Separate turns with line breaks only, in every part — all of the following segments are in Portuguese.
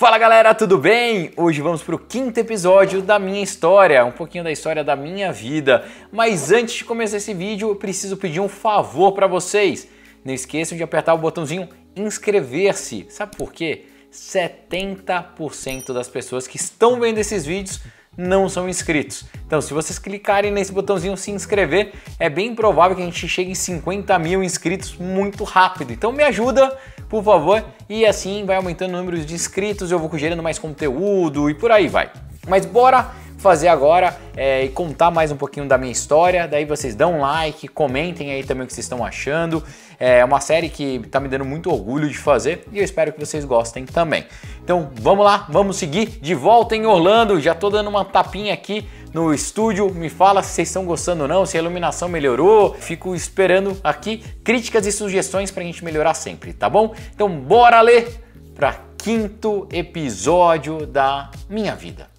Fala galera, tudo bem? Hoje vamos para o quinto episódio da minha história, um pouquinho da história da minha vida. Mas antes de começar esse vídeo, eu preciso pedir um favor para vocês. Não esqueçam de apertar o botãozinho inscrever-se. Sabe por quê? 70% das pessoas que estão vendo esses vídeos não são inscritos. Então, se vocês clicarem nesse botãozinho se inscrever, é bem provável que a gente chegue em 50 mil inscritos muito rápido. Então, me ajuda, por favor, e assim vai aumentando o número de inscritos, eu vou gerando mais conteúdo e por aí vai. Mas bora fazer agora é, e contar mais um pouquinho da minha história. Daí vocês dão um like, comentem aí também o que vocês estão achando. É uma série que tá me dando muito orgulho de fazer e eu espero que vocês gostem também. Então vamos lá, vamos seguir de volta em Orlando. Já tô dando uma tapinha aqui no estúdio. Me fala se vocês estão gostando ou não, se a iluminação melhorou. Fico esperando aqui críticas e sugestões pra gente melhorar sempre, tá bom? Então bora ler pra quinto episódio da minha vida.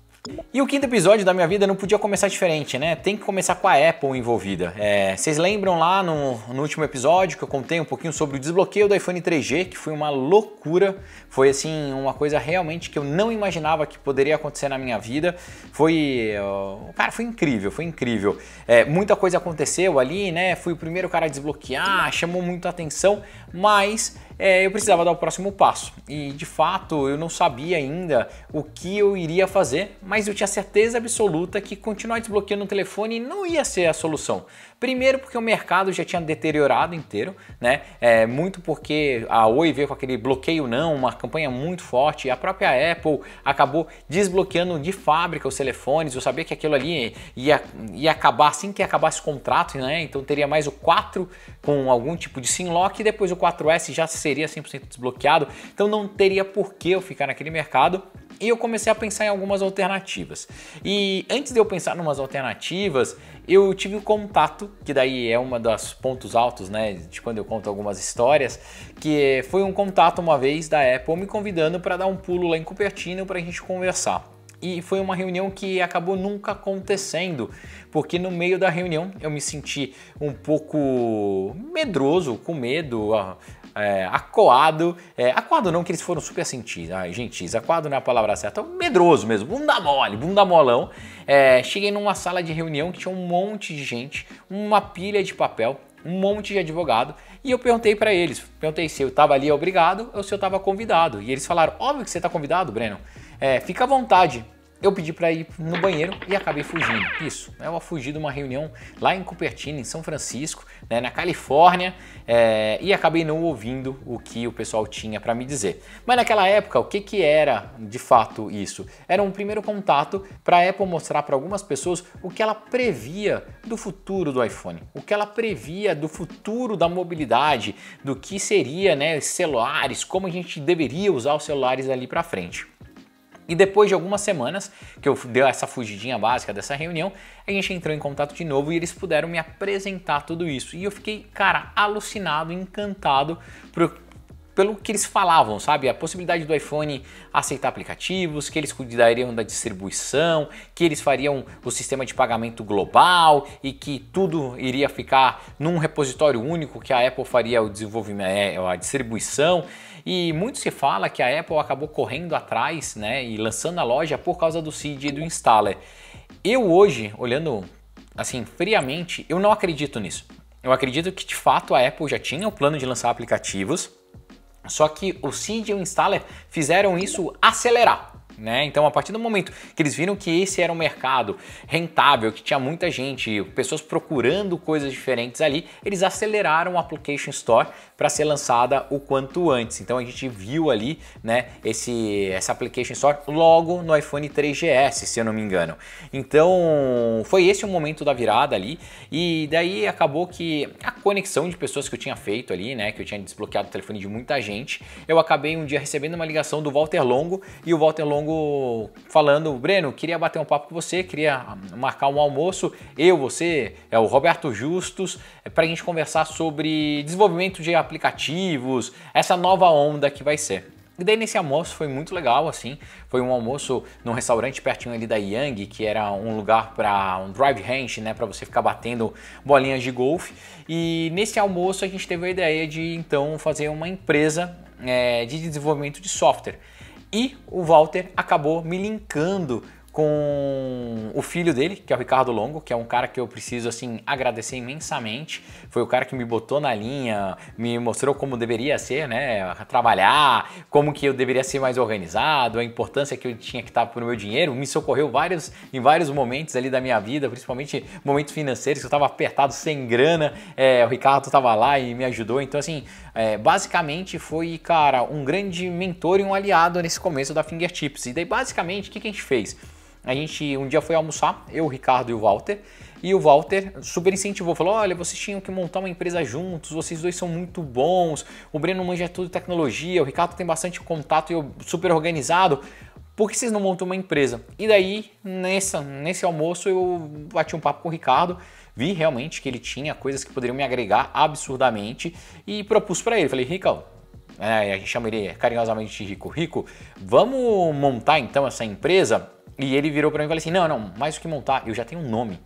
E o quinto episódio da minha vida não podia começar diferente, né? Tem que começar com a Apple envolvida. É, vocês lembram lá no, no último episódio que eu contei um pouquinho sobre o desbloqueio do iPhone 3G, que foi uma loucura, foi assim, uma coisa realmente que eu não imaginava que poderia acontecer na minha vida. Foi. Cara, foi incrível, foi incrível. É, muita coisa aconteceu ali, né? Fui o primeiro cara a desbloquear, chamou muita atenção, mas é, eu precisava dar o próximo passo. E de fato eu não sabia ainda o que eu iria fazer, mas eu tinha certeza absoluta que continuar desbloqueando o telefone não ia ser a solução. Primeiro porque o mercado já tinha deteriorado inteiro, né? É, muito porque a Oi veio com aquele bloqueio não, uma campanha muito forte, a própria Apple acabou desbloqueando de fábrica os telefones, eu sabia que aquilo ali ia, ia acabar assim que acabasse o contrato, né? Então teria mais o 4 com algum tipo de sim lock e depois o 4S já seria 100% desbloqueado, então não teria por que eu ficar naquele mercado e eu comecei a pensar em algumas alternativas. E antes de eu pensar em umas alternativas, eu tive o um contato, que daí é uma dos pontos altos, né, de quando eu conto algumas histórias, que foi um contato uma vez da Apple me convidando para dar um pulo lá em Cupertino para a gente conversar. E foi uma reunião que acabou nunca acontecendo, porque no meio da reunião eu me senti um pouco medroso, com medo, ah, é, acuado, é, acuado não, que eles foram super gentis, ai, gentis, acuado não é a palavra certa, é medroso mesmo, bunda mole, bunda molão. É, cheguei numa sala de reunião que tinha um monte de gente, uma pilha de papel, um monte de advogado, e eu perguntei para eles, perguntei se eu estava ali obrigado ou se eu estava convidado, e eles falaram, óbvio que você está convidado, Breno, é, fica à vontade, eu pedi para ir no banheiro e acabei fugindo. Isso, né, eu fugi de uma reunião lá em Cupertino, em São Francisco, né, na Califórnia, é, e acabei não ouvindo o que o pessoal tinha para me dizer. Mas naquela época, o que, que era de fato isso? Era um primeiro contato para a Apple mostrar para algumas pessoas o que ela previa do futuro do iPhone, o que ela previa do futuro da mobilidade, do que seria né, celulares, como a gente deveria usar os celulares ali para frente. E depois de algumas semanas que eu dei essa fugidinha básica dessa reunião, a gente entrou em contato de novo e eles puderam me apresentar tudo isso. E eu fiquei, cara, alucinado, encantado por pelo que eles falavam, sabe? A possibilidade do iPhone aceitar aplicativos, que eles cuidariam da distribuição, que eles fariam o sistema de pagamento global e que tudo iria ficar num repositório único que a Apple faria o desenvolvimento, é, é, a distribuição. E muito se fala que a Apple acabou correndo atrás, né, e lançando a loja por causa do seed e do installer. Eu hoje, olhando assim friamente, eu não acredito nisso. Eu acredito que de fato a Apple já tinha o plano de lançar aplicativos só que o Seed e o Installer fizeram isso acelerar né? Então, a partir do momento que eles viram que esse era um mercado rentável, que tinha muita gente, pessoas procurando coisas diferentes ali, eles aceleraram a Application Store para ser lançada o quanto antes. Então, a gente viu ali, né, esse essa Application Store logo no iPhone 3GS, se eu não me engano. Então, foi esse o momento da virada ali e daí acabou que a conexão de pessoas que eu tinha feito ali, né, que eu tinha desbloqueado o telefone de muita gente, eu acabei um dia recebendo uma ligação do Walter Longo e o Walter Longo falando, Breno, queria bater um papo com você, queria ah, marcar um almoço, eu, você, é o Roberto Justus, é para a gente conversar sobre desenvolvimento de aplicativos, essa nova onda que vai ser. E daí nesse almoço foi muito legal, assim. Foi um almoço num restaurante pertinho ali da Yang, que era um lugar para um drive range, né, para você ficar batendo bolinhas de golfe. E nesse almoço a gente teve a ideia de então fazer uma empresa é, de desenvolvimento de software e o Walter acabou me linkando com o filho dele, que é o Ricardo Longo, que é um cara que eu preciso assim agradecer imensamente. Foi o cara que me botou na linha, me mostrou como deveria ser, né, trabalhar, como que eu deveria ser mais organizado, a importância que eu tinha que estar pro meu dinheiro, me socorreu vários em vários momentos ali da minha vida, principalmente momentos financeiros que eu estava apertado sem grana, é, o Ricardo estava lá e me ajudou. Então assim, é, basicamente foi, cara, um grande mentor e um aliado nesse começo da Fingertips. E daí basicamente o que, que a gente fez? A gente um dia foi almoçar, eu, o Ricardo e o Walter, e o Walter super incentivou, falou: olha, vocês tinham que montar uma empresa juntos, vocês dois são muito bons, o Breno manja tudo tecnologia, o Ricardo tem bastante contato e eu super organizado. Por que vocês não montam uma empresa? E daí, nessa, nesse almoço, eu bati um papo com o Ricardo, vi realmente que ele tinha coisas que poderiam me agregar absurdamente e propus para ele. Falei, Ricardo, é, a gente chama ele carinhosamente de Rico. Rico, vamos montar então essa empresa? E ele virou para mim e falou assim: não, não, mais do que montar, eu já tenho um nome.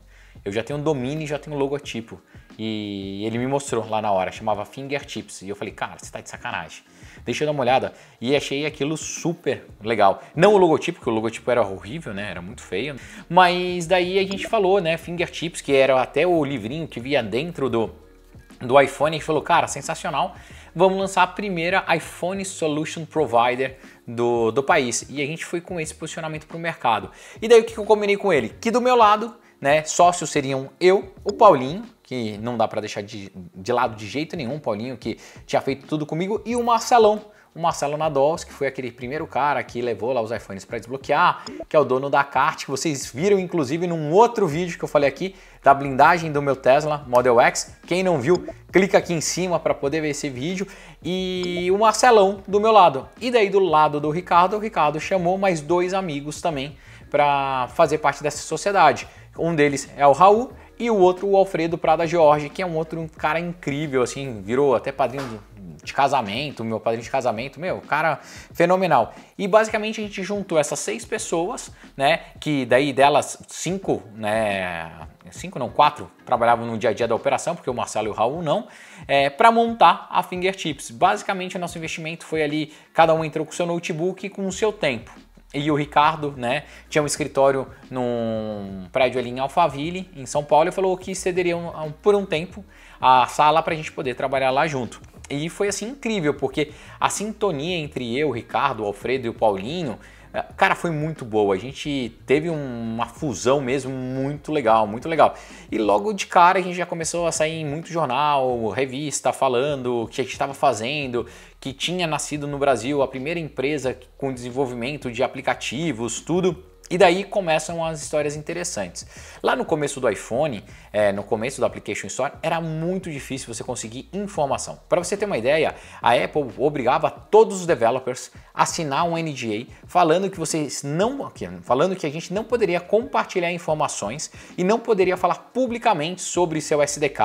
Eu já tenho um domínio e já tenho um logotipo. E ele me mostrou lá na hora, chamava Fingertips. E eu falei, cara, você tá de sacanagem. Deixa eu dar uma olhada. E achei aquilo super legal. Não o logotipo, porque o logotipo era horrível, né? Era muito feio. Mas daí a gente falou, né? Fingertips, que era até o livrinho que via dentro do, do iPhone. A gente falou, cara, sensacional. Vamos lançar a primeira iPhone Solution Provider do, do país. E a gente foi com esse posicionamento para o mercado. E daí o que eu combinei com ele? Que do meu lado, né, sócios seriam eu, o Paulinho, que não dá para deixar de, de lado de jeito nenhum, Paulinho, que tinha feito tudo comigo, e o Marcelão, o Marcelo Nadolski, que foi aquele primeiro cara que levou lá os iPhones para desbloquear, que é o dono da kart, que vocês viram inclusive num outro vídeo que eu falei aqui da blindagem do meu Tesla Model X. Quem não viu, clica aqui em cima para poder ver esse vídeo. E o Marcelão do meu lado. E daí do lado do Ricardo, o Ricardo chamou mais dois amigos também para fazer parte dessa sociedade. Um deles é o Raul e o outro o Alfredo Prada Jorge, que é um outro cara incrível, assim, virou até padrinho de casamento, meu padrinho de casamento, meu, cara fenomenal. E basicamente a gente juntou essas seis pessoas, né? Que daí delas cinco, né? Cinco não, quatro trabalhavam no dia a dia da operação, porque o Marcelo e o Raul não, é, para montar a Fingertips. Basicamente o nosso investimento foi ali, cada um entrou com o seu notebook e com o seu tempo e o Ricardo, né, tinha um escritório num prédio ali em Alphaville, em São Paulo, e falou que cederiam por um tempo a sala para a gente poder trabalhar lá junto. E foi assim incrível, porque a sintonia entre eu, o Ricardo, o Alfredo e o Paulinho, eh, cara, foi muito boa. A gente teve uma fusão mesmo muito legal, muito legal. E logo de cara a gente já começou a sair em muito jornal, revista, falando o que a gente estava fazendo, que tinha nascido no Brasil a primeira empresa com desenvolvimento de aplicativos, tudo. E daí começam as histórias interessantes. Lá no começo do iPhone, é, no começo do Application Store, era muito difícil você conseguir informação. Para você ter uma ideia, a Apple obrigava todos os developers a assinar um NDA falando que vocês não, falando que a gente não poderia compartilhar informações e não poderia falar publicamente sobre seu SDK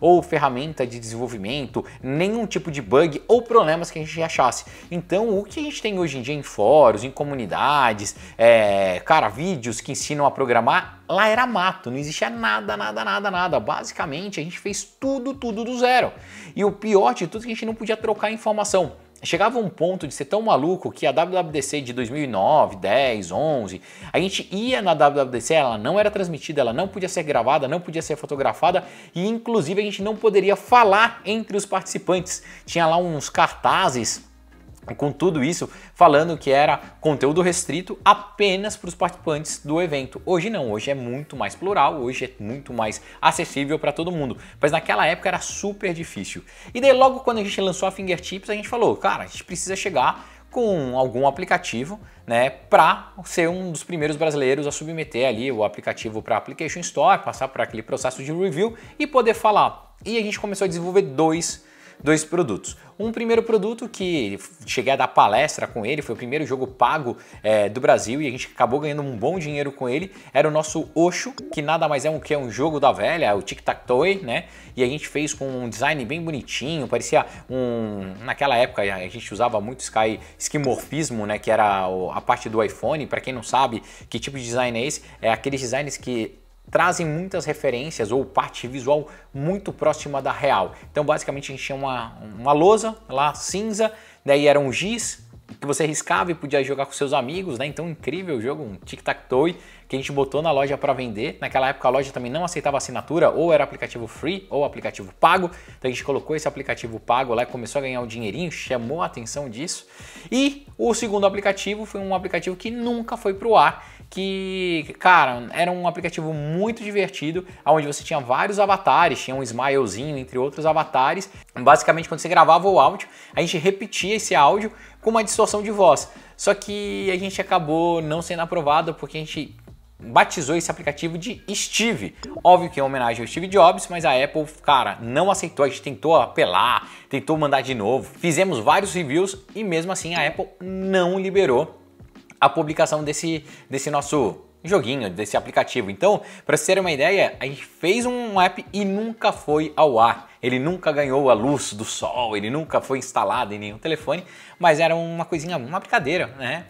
ou ferramenta de desenvolvimento, nenhum tipo de bug ou problemas que a gente achasse. Então, o que a gente tem hoje em dia em fóruns, em comunidades, é, cara, vídeos que ensinam a programar, lá era mato, não existia nada, nada, nada, nada. Basicamente, a gente fez tudo, tudo do zero. E o pior de tudo é que a gente não podia trocar informação. Chegava um ponto de ser tão maluco que a WWDC de 2009, 10, 11, a gente ia na WWDC, ela não era transmitida, ela não podia ser gravada, não podia ser fotografada e inclusive a gente não poderia falar entre os participantes. Tinha lá uns cartazes com tudo isso, falando que era conteúdo restrito apenas para os participantes do evento. Hoje não, hoje é muito mais plural, hoje é muito mais acessível para todo mundo. Mas naquela época era super difícil. E daí logo quando a gente lançou a Fingertips, a gente falou, cara, a gente precisa chegar com algum aplicativo, né, para ser um dos primeiros brasileiros a submeter ali o aplicativo para a Application Store, passar por aquele processo de review e poder falar. E a gente começou a desenvolver dois dois produtos. Um primeiro produto que cheguei a dar palestra com ele, foi o primeiro jogo pago é, do Brasil e a gente acabou ganhando um bom dinheiro com ele, era o nosso Osho, que nada mais é um que é um jogo da velha, o Tic Tac Toe, né? E a gente fez com um design bem bonitinho, parecia um... Naquela época a gente usava muito Sky skimorfismo né? Que era a parte do iPhone, para quem não sabe que tipo de design é esse, é aqueles designs que trazem muitas referências ou parte visual muito próxima da real. Então, basicamente, a gente tinha uma, uma lousa lá cinza, daí era um giz que você riscava e podia jogar com seus amigos, né? Então, incrível o jogo, um tic-tac-toe que a gente botou na loja para vender. Naquela época a loja também não aceitava assinatura, ou era aplicativo free ou aplicativo pago. Então a gente colocou esse aplicativo pago lá e começou a ganhar um dinheirinho, chamou a atenção disso. E o segundo aplicativo foi um aplicativo que nunca foi pro ar, que, cara, era um aplicativo muito divertido, onde você tinha vários avatares, tinha um smilezinho, entre outros avatares. Basicamente, quando você gravava o áudio, a gente repetia esse áudio com uma distorção de voz. Só que a gente acabou não sendo aprovado porque a gente batizou esse aplicativo de Steve. Óbvio que é uma homenagem ao Steve Jobs, mas a Apple, cara, não aceitou. A gente tentou apelar, tentou mandar de novo. Fizemos vários reviews e mesmo assim a Apple não liberou a publicação desse, desse nosso joguinho, desse aplicativo. Então, para vocês terem uma ideia, a gente fez um app e nunca foi ao ar. Ele nunca ganhou a luz do sol, ele nunca foi instalado em nenhum telefone, mas era uma coisinha, uma brincadeira, né?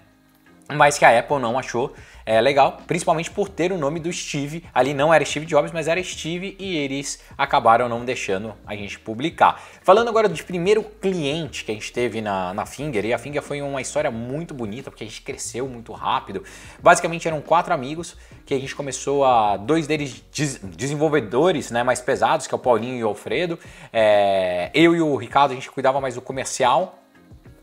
mas que a Apple não achou é, legal, principalmente por ter o nome do Steve. Ali não era Steve Jobs, mas era Steve e eles acabaram não deixando a gente publicar. Falando agora do primeiro cliente que a gente teve na, na Finger, e a Finger foi uma história muito bonita, porque a gente cresceu muito rápido. Basicamente eram quatro amigos que a gente começou a. dois deles des, desenvolvedores né, mais pesados, que é o Paulinho e o Alfredo. É, eu e o Ricardo a gente cuidava mais do comercial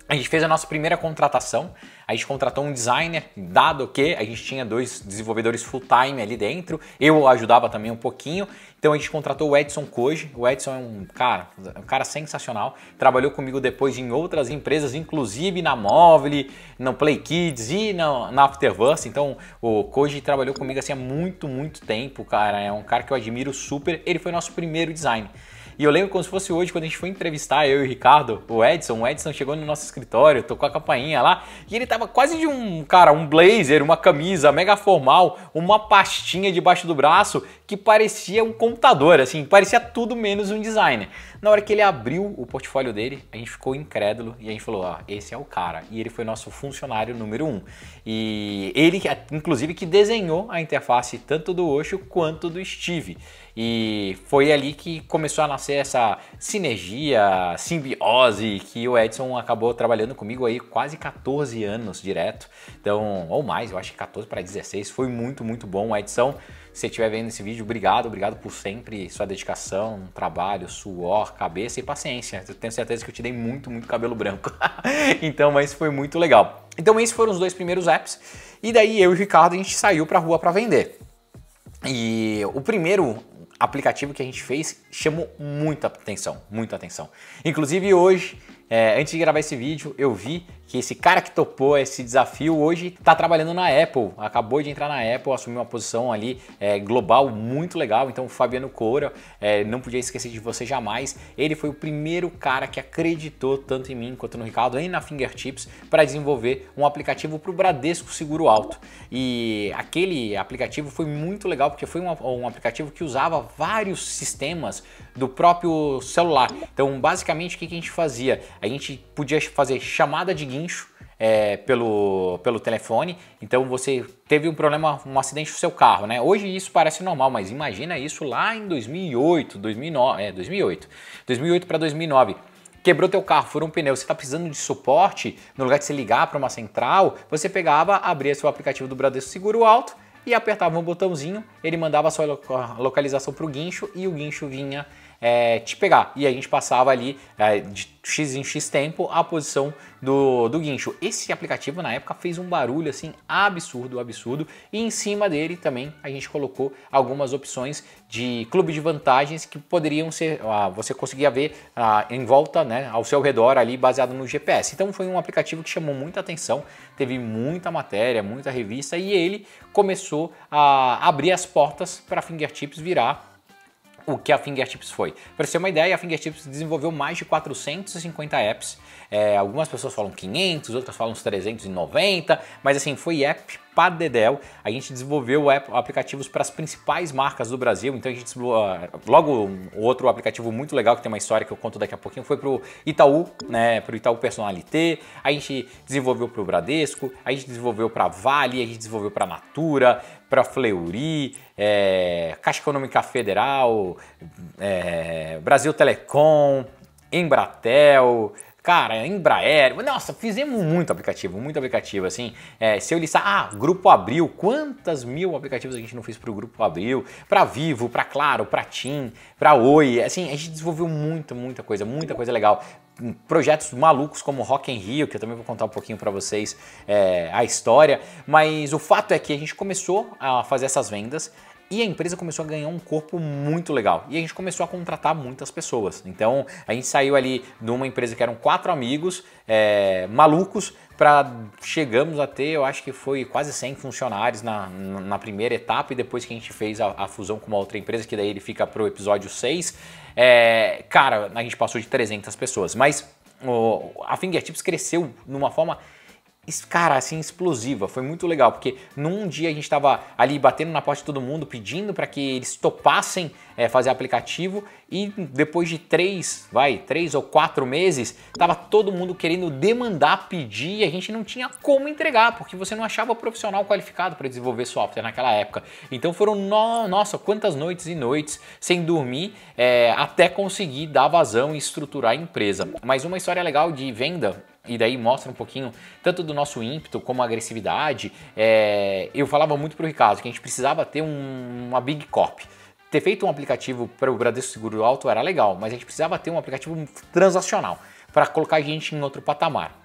a gente fez a nossa primeira contratação, a gente contratou um designer, dado que a gente tinha dois desenvolvedores full-time ali dentro, eu ajudava também um pouquinho, então a gente contratou o Edson Koji, o Edson é um cara, um cara sensacional, trabalhou comigo depois em outras empresas, inclusive na Mobile, no Play Kids e na, na Afterverse, então o Koji trabalhou comigo assim há muito, muito tempo, cara, é um cara que eu admiro super, ele foi nosso primeiro designer. E eu lembro como se fosse hoje, quando a gente foi entrevistar eu e o Ricardo, o Edson. O Edson chegou no nosso escritório, tocou a campainha lá, e ele tava quase de um, cara, um blazer, uma camisa mega formal, uma pastinha debaixo do braço, que parecia um computador, assim, parecia tudo menos um designer. Na hora que ele abriu o portfólio dele, a gente ficou incrédulo e a gente falou: ó, ah, esse é o cara. E ele foi nosso funcionário número um. E ele, inclusive, que desenhou a interface tanto do Osho quanto do Steve. E foi ali que começou a nascer essa sinergia, simbiose, que o Edson acabou trabalhando comigo aí quase 14 anos direto. Então, ou mais, eu acho que 14 para 16, foi muito, muito bom a edição. Se você estiver vendo esse vídeo, obrigado, obrigado por sempre sua dedicação, trabalho, suor, cabeça e paciência. Eu tenho certeza que eu te dei muito, muito cabelo branco. então, mas foi muito legal. Então, esses foram os dois primeiros apps. E daí eu e o Ricardo a gente saiu para rua para vender. E o primeiro aplicativo que a gente fez chamou muita atenção, muita atenção. Inclusive hoje é, antes de gravar esse vídeo, eu vi que esse cara que topou esse desafio hoje está trabalhando na Apple, acabou de entrar na Apple, assumiu uma posição ali é, global muito legal. Então, Fabiano Coura, é, não podia esquecer de você jamais. Ele foi o primeiro cara que acreditou tanto em mim quanto no Ricardo e na Fingertips para desenvolver um aplicativo para o Bradesco Seguro Alto. E aquele aplicativo foi muito legal porque foi um, um aplicativo que usava vários sistemas do próprio celular. Então, basicamente, o que a gente fazia? A gente podia fazer chamada de guincho é, pelo, pelo telefone. Então você teve um problema, um acidente no seu carro, né? Hoje isso parece normal, mas imagina isso lá em 2008, 2009, é, 2008, 2008 para 2009. Quebrou teu carro, furou um pneu, você está precisando de suporte, no lugar de você ligar para uma central, você pegava, abria seu aplicativo do Bradesco Seguro Alto e apertava um botãozinho, ele mandava a sua localização para o guincho e o guincho vinha é, te pegar. E a gente passava ali é, de X em X tempo a posição do, do guincho. Esse aplicativo na época fez um barulho assim absurdo, absurdo. E em cima dele também a gente colocou algumas opções de clube de vantagens que poderiam ser, ah, você conseguia ver ah, em volta, né, ao seu redor ali baseado no GPS. Então foi um aplicativo que chamou muita atenção, teve muita matéria, muita revista e ele começou a abrir as portas para fingertips virar o que a Fingertips foi. Para você ter uma ideia, a Fingertips desenvolveu mais de 450 apps. É, algumas pessoas falam 500, outras falam 390, mas assim, foi app Padedel. A gente desenvolveu aplicativos para as principais marcas do Brasil. Então a gente ah, logo outro aplicativo muito legal que tem uma história que eu conto daqui a pouquinho foi para o Itaú, né? Para o Itaú Personalité. A gente desenvolveu para o Bradesco. A gente desenvolveu para Vale. A gente desenvolveu para Natura, para Fleury, é, Caixa Econômica Federal, é, Brasil Telecom, Embratel. Cara, Embraer, nossa, fizemos muito aplicativo, muito aplicativo, assim, é, se eu listar, ah, Grupo Abril, quantas mil aplicativos a gente não fez para o Grupo Abril, para Vivo, para Claro, para Tim, para Oi, assim, a gente desenvolveu muita, muita coisa, muita coisa legal, projetos malucos como Rock in Rio, que eu também vou contar um pouquinho para vocês é, a história, mas o fato é que a gente começou a fazer essas vendas, e a empresa começou a ganhar um corpo muito legal. E a gente começou a contratar muitas pessoas. Então a gente saiu ali de uma empresa que eram quatro amigos é, malucos para chegamos a ter, eu acho que foi quase 100 funcionários na, na primeira etapa e depois que a gente fez a, a fusão com uma outra empresa, que daí ele fica para o episódio 6, é, cara, a gente passou de 300 pessoas. Mas o, a Fingertips cresceu de uma forma cara, assim, explosiva. Foi muito legal, porque num dia a gente estava ali batendo na porta de todo mundo, pedindo para que eles topassem é, fazer aplicativo e depois de três, vai, três ou quatro meses, tava todo mundo querendo demandar, pedir e a gente não tinha como entregar, porque você não achava profissional qualificado para desenvolver software naquela época. Então foram, no, nossa, quantas noites e noites sem dormir é, até conseguir dar vazão e estruturar a empresa. Mas uma história legal de venda e daí mostra um pouquinho tanto do nosso ímpeto como a agressividade. É, eu falava muito para o Ricardo que a gente precisava ter um, uma big cop. Ter feito um aplicativo para o Bradesco Seguro Alto era legal, mas a gente precisava ter um aplicativo transacional para colocar a gente em outro patamar.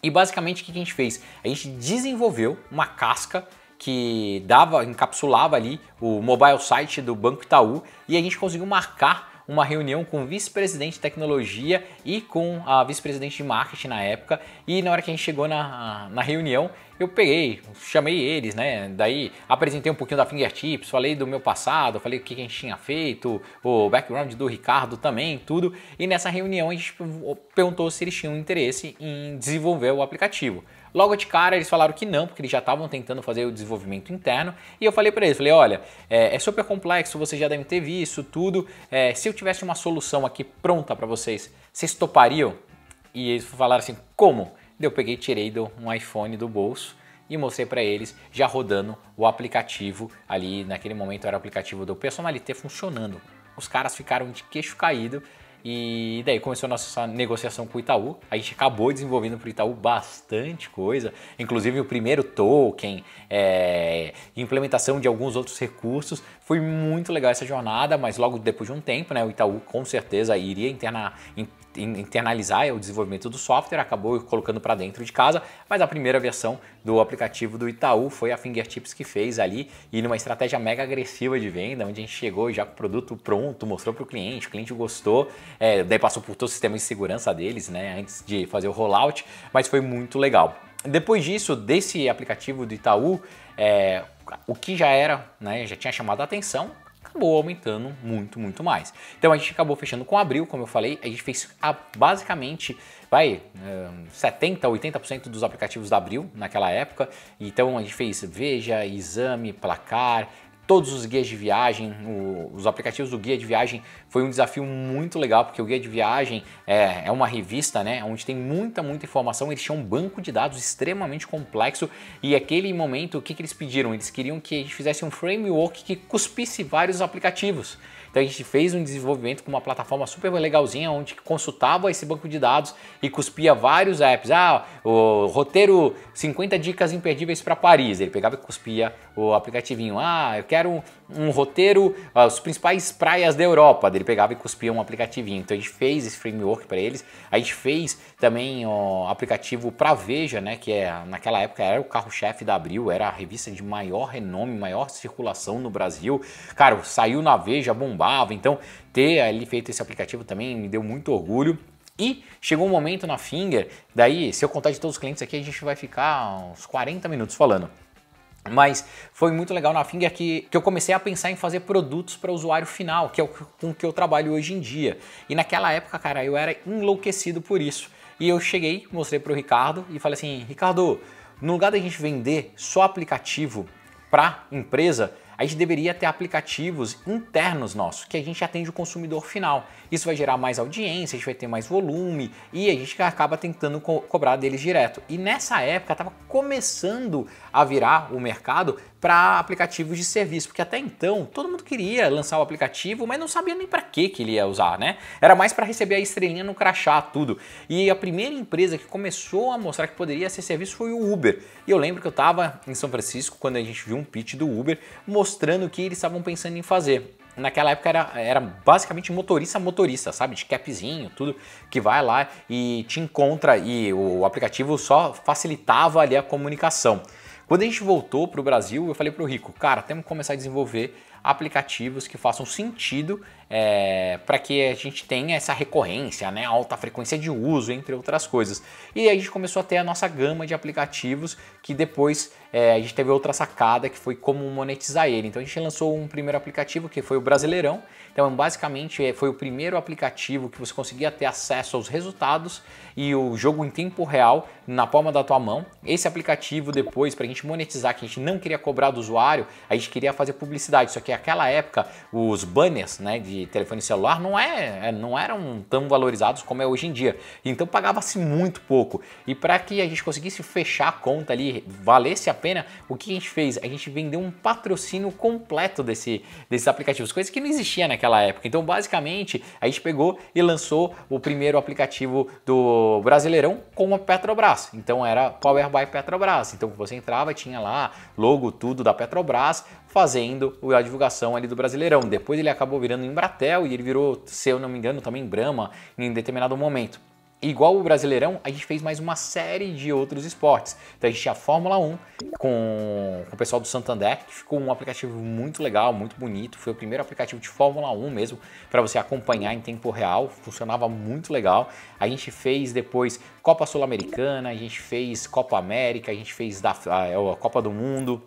E basicamente o que a gente fez? A gente desenvolveu uma casca que dava, encapsulava ali o mobile site do Banco Itaú e a gente conseguiu marcar uma reunião com o vice-presidente de tecnologia e com a vice-presidente de marketing na época. E na hora que a gente chegou na, na reunião, eu peguei, chamei eles, né? Daí apresentei um pouquinho da Fingertips, falei do meu passado, falei o que a gente tinha feito, o background do Ricardo também, tudo. E nessa reunião a gente perguntou se eles tinham interesse em desenvolver o aplicativo. Logo de cara eles falaram que não, porque eles já estavam tentando fazer o desenvolvimento interno. E eu falei para eles, falei, olha, é, é, super complexo, vocês já devem ter visto tudo. É, se eu tivesse uma solução aqui pronta para vocês, vocês topariam? E eles falaram assim, como? Eu peguei, tirei do, um iPhone do bolso e mostrei para eles já rodando o aplicativo ali, naquele momento era o aplicativo do Personalité funcionando. Os caras ficaram de queixo caído, e daí começou a nossa negociação com o Itaú. A gente acabou desenvolvendo para o Itaú bastante coisa, inclusive o primeiro token, é, implementação de alguns outros recursos. Foi muito legal essa jornada, mas logo depois de um tempo, né, o Itaú com certeza iria interna, internalizar é o desenvolvimento do software, acabou colocando para dentro de casa, mas a primeira versão do aplicativo do Itaú foi a Fingertips que fez ali e numa estratégia mega agressiva de venda, onde a gente chegou já com o produto pronto, mostrou para o cliente, o cliente gostou, é, daí passou por todo o sistema de segurança deles, né, antes de fazer o rollout, mas foi muito legal. Depois disso, desse aplicativo do Itaú, é, o que já era, né, já tinha chamado a atenção, acabou aumentando muito, muito mais. Então a gente acabou fechando com abril, como eu falei, a gente fez a, basicamente vai, 70%, eh, 80% dos aplicativos da Abril naquela época. Então a gente fez Veja, Exame, Placar, todos os guias de viagem, o, os aplicativos do guia de viagem foi um desafio muito legal, porque o guia de viagem é, é, uma revista, né, onde tem muita, muita informação, eles tinham um banco de dados extremamente complexo e aquele momento, o que, que eles pediram? Eles queriam que a gente fizesse um framework que cuspisse vários aplicativos. Então a gente fez um desenvolvimento com uma plataforma super legalzinha, onde consultava esse banco de dados e cuspia vários apps. Ah, o roteiro 50 dicas imperdíveis para Paris. Ele pegava e cuspia o aplicativinho. Ah, eu quero um, um roteiro, as ah, principais praias da Europa. Ele pegava e cuspia um aplicativinho. Então a gente fez esse framework para eles. A gente fez também o aplicativo para Veja, né, que é, naquela época era o carro-chefe da Abril, era a revista de maior renome, maior circulação no Brasil. Cara, saiu na Veja, bombava. Então ter ali feito esse aplicativo também me deu muito orgulho. E chegou um momento na Finger, daí, se eu contar de todos os clientes aqui, a gente vai ficar uns 40 minutos falando. Mas foi muito legal na Finger que, que eu comecei a pensar em fazer produtos para usuário final, que é o com que eu trabalho hoje em dia. E naquela época, cara, eu era enlouquecido por isso. E eu cheguei, mostrei para o Ricardo e falei assim: Ricardo, no lugar da gente vender só aplicativo para empresa, a gente deveria ter aplicativos internos nossos, que a gente atende o consumidor final. Isso vai gerar mais audiência, a gente vai ter mais volume e a gente acaba tentando co cobrar deles direto. E nessa época estava começando a virar o mercado para aplicativos de serviço, porque até então todo mundo queria lançar o aplicativo, mas não sabia nem para que ele ia usar, né? Era mais para receber a estrelinha no crachá, tudo. E a primeira empresa que começou a mostrar que poderia ser serviço foi o Uber. E eu lembro que eu estava em São Francisco quando a gente viu um pitch do Uber mostrando o que eles estavam pensando em fazer naquela época era, era basicamente motorista motorista, sabe? De capzinho, tudo que vai lá e te encontra e o aplicativo só facilitava ali a comunicação. Quando a gente voltou para o Brasil, eu falei para o Rico, cara, temos que começar a desenvolver aplicativos que façam sentido é, para que a gente tenha essa recorrência, né, alta frequência de uso, entre outras coisas. E aí a gente começou a ter a nossa gama de aplicativos que depois é, a gente teve outra sacada que foi como monetizar ele. Então a gente lançou um primeiro aplicativo que foi o Brasileirão. Então basicamente é, foi o primeiro aplicativo que você conseguia ter acesso aos resultados e o jogo em tempo real na palma da tua mão. Esse aplicativo depois para a gente monetizar que a gente não queria cobrar do usuário, a gente queria fazer publicidade, só que aquela época os banners né, de telefone celular não, é, é, não eram tão valorizados como é hoje em dia. Então pagava-se muito pouco. E para que a gente conseguisse fechar a conta ali, valesse a pena, o que a gente fez? A gente vendeu um patrocínio completo desse, desses aplicativos, coisa que não existia naquela época. Então, basicamente, a gente pegou e lançou o primeiro aplicativo do Brasileirão com a Petrobras. Então era Power by Petrobras. Então você entrava, tinha lá logo tudo da Petrobras, fazendo a divulgação ali do Brasileirão. Depois ele acabou virando Embratel e ele virou, se eu não me engano, também Brahma em determinado momento. igual o Brasileirão, a gente fez mais uma série de outros esportes. Então a gente tinha a Fórmula 1 com, com o pessoal do Santander, que ficou um aplicativo muito legal, muito bonito. Foi o primeiro aplicativo de Fórmula 1 mesmo, para você acompanhar em tempo real. Funcionava muito legal. A gente fez depois Copa Sul-Americana, a gente fez Copa América, a gente fez da, a, a Copa do Mundo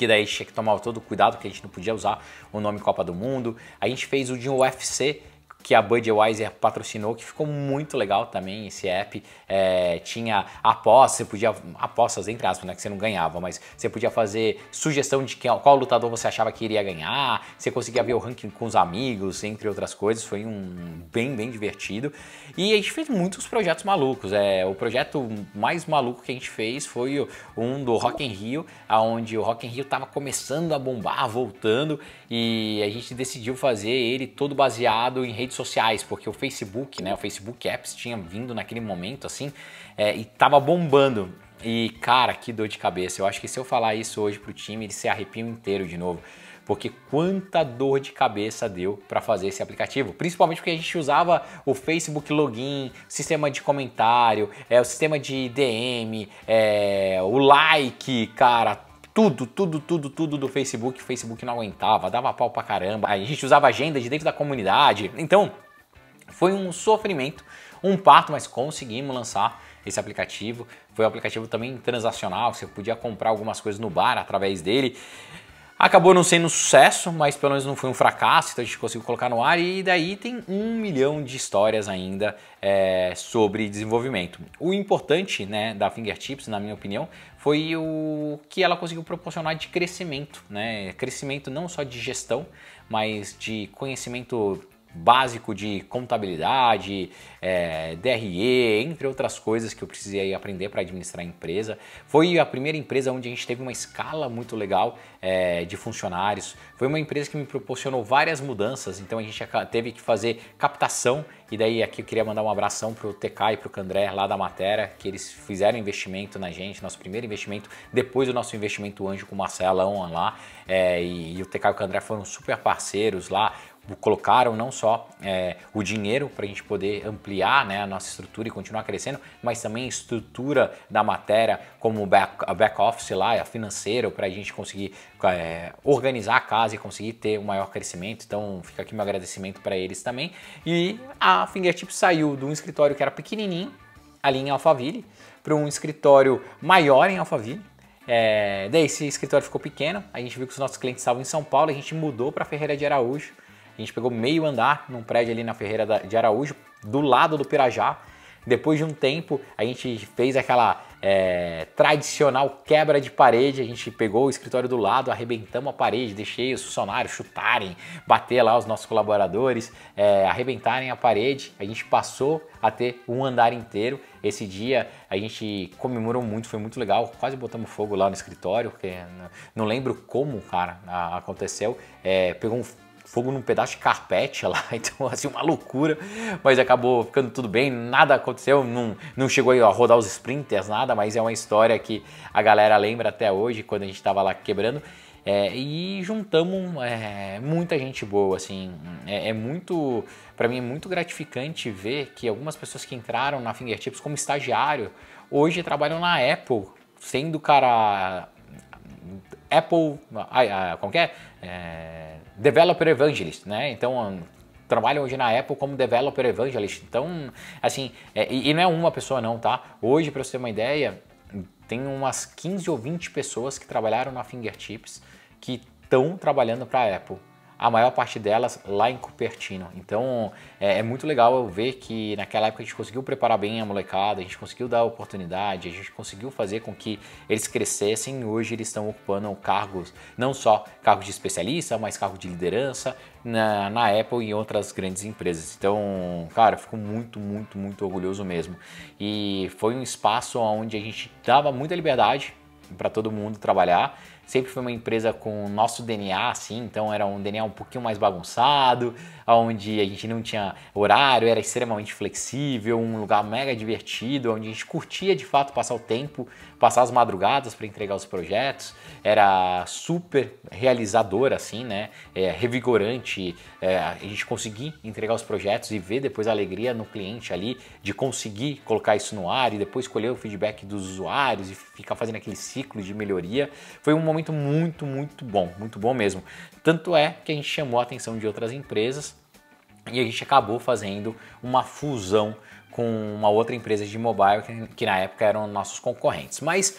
porque daí tinha que tomar todo o cuidado que a gente não podia usar o nome Copa do Mundo. A gente fez o de UFC que a Budweiser patrocinou, que ficou muito legal também esse app. É, tinha apostas, você podia. apostas entre aspas, né? Que você não ganhava, mas você podia fazer sugestão de quem, qual lutador você achava que iria ganhar, você conseguia ver o ranking com os amigos, entre outras coisas. Foi um bem, bem divertido. E a gente fez muitos projetos malucos. É, o projeto mais maluco que a gente fez foi um do Rock in Rio, aonde o Rock in Rio estava começando a bombar, voltando, e a gente decidiu fazer ele todo baseado em rede redes sociais, porque o Facebook, né, o Facebook Apps tinha vindo naquele momento assim é, e tava bombando. E cara, que dor de cabeça. Eu acho que se eu falar isso hoje pro time, ele se arrepia inteiro de novo porque quanta dor de cabeça deu para fazer esse aplicativo, principalmente porque a gente usava o Facebook Login, sistema de comentário, é, o sistema de DM, é, o like, cara, tudo, tudo, tudo, tudo do Facebook. O Facebook não aguentava, dava pau pra caramba. A gente usava agenda de dentro da comunidade. Então, foi um sofrimento, um parto, mas conseguimos lançar esse aplicativo. Foi um aplicativo também transacional, você podia comprar algumas coisas no bar através dele. Acabou não sendo um sucesso, mas pelo menos não foi um fracasso, então a gente conseguiu colocar no ar e daí tem um milhão de histórias ainda é, sobre desenvolvimento. O importante né, da Fingertips, na minha opinião, foi o que ela conseguiu proporcionar de crescimento, né? Crescimento não só de gestão, mas de conhecimento básico de contabilidade, é, DRE, entre outras coisas que eu precisei aprender para administrar a empresa. Foi a primeira empresa onde a gente teve uma escala muito legal é, de funcionários. Foi uma empresa que me proporcionou várias mudanças, então a gente teve que fazer captação. E daí aqui eu queria mandar um abração para o TK e para o Candré lá da Matera, que eles fizeram investimento na gente, nosso primeiro investimento, depois do nosso investimento anjo com o Marcelão lá. É, e, e, o TK e o Candré foram super parceiros lá, colocaram não só é, o dinheiro para a gente poder ampliar né, a nossa estrutura e continuar crescendo, mas também a estrutura da matéria, como back, a back office lá, a financeira, para a gente conseguir é, organizar a casa e conseguir ter um maior crescimento. Então fica aqui meu agradecimento para eles também. E a Fingertip saiu de um escritório que era pequenininho, ali em Alphaville, para um escritório maior em Alphaville. É, daí esse escritório ficou pequeno, a gente viu que os nossos clientes estavam em São Paulo, a gente mudou para Ferreira de Araújo a gente pegou meio andar num prédio ali na Ferreira de Araújo, do lado do Pirajá. Depois de um tempo, a gente fez aquela é, tradicional quebra de parede. A gente pegou o escritório do lado, arrebentamos a parede, deixei os funcionários chutarem, bater lá os nossos colaboradores, é, arrebentarem a parede. A gente passou a ter um andar inteiro. Esse dia a gente comemorou muito, foi muito legal. Quase botamos fogo lá no escritório, porque não lembro como, cara, aconteceu. É, pegou um fogo num pedaço de carpete lá, então assim, uma loucura, mas acabou ficando tudo bem, nada aconteceu, não, não chegou a rodar os sprinters, nada, mas é uma história que a galera lembra até hoje, quando a gente estava lá quebrando, é, e juntamos é, muita gente boa, assim, é, é muito, para mim é muito gratificante ver que algumas pessoas que entraram na Fingertips como estagiário, hoje trabalham na Apple, sendo cara Apple, a qualquer que é? é developer evangelist, né? Então hum, trabalham hoje na Apple como developer evangelist. Então, assim, é, e não é uma pessoa não, tá? Hoje, para você ter uma ideia, tem umas 15 ou 20 pessoas que trabalharam na Fingertips que estão trabalhando para a Apple a maior parte delas lá em Cupertino. Então é, é, muito legal eu ver que naquela época a gente conseguiu preparar bem a molecada, a gente conseguiu dar oportunidade, a gente conseguiu fazer com que eles crescessem. Hoje eles estão ocupando cargos, não só cargos de especialista, mas cargos de liderança na, na Apple e outras grandes empresas. Então, cara, fico muito, muito, muito orgulhoso mesmo. E foi um espaço onde a gente dava muita liberdade para todo mundo trabalhar sempre foi uma empresa com o nosso DNA, assim, então era um DNA um pouquinho mais bagunçado, onde a gente não tinha horário, era extremamente flexível, um lugar mega divertido, onde a gente curtia de fato passar o tempo, passar as madrugadas para entregar os projetos, era super realizador, assim, né? É, revigorante, é, a gente conseguir entregar os projetos e ver depois a alegria no cliente ali de conseguir colocar isso no ar e depois colher o feedback dos usuários e ficar fazendo aquele ciclo de melhoria. Foi um momento muito, muito bom, muito bom mesmo. Tanto é que a gente chamou a atenção de outras empresas e a gente acabou fazendo uma fusão com uma outra empresa de mobile que, que na época eram nossos concorrentes. Mas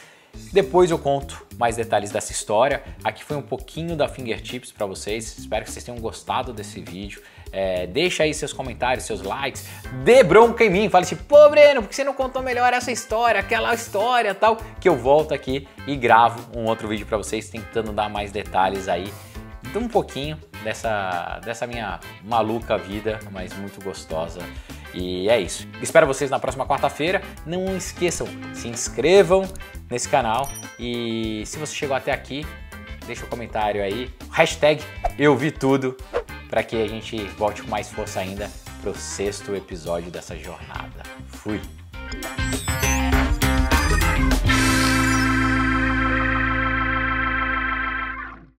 depois eu conto mais detalhes dessa história. Aqui foi um pouquinho da Fingertips para vocês. Espero que vocês tenham gostado desse vídeo. É, deixa aí seus comentários, seus likes. Dê bronca em mim. Fale assim, pô, Breno, por que você não contou melhor essa história, aquela história tal? Que eu volto aqui e gravo um outro vídeo para vocês tentando dar mais detalhes aí um pouquinho dessa, dessa minha maluca vida, mas muito gostosa. E é isso. Espero vocês na próxima quarta-feira. Não esqueçam, se inscrevam nesse canal e se você chegou até aqui, deixa o um comentário aí, hashtag eu vi tudo, para que a gente volte com mais força ainda para o sexto episódio dessa jornada. Fui!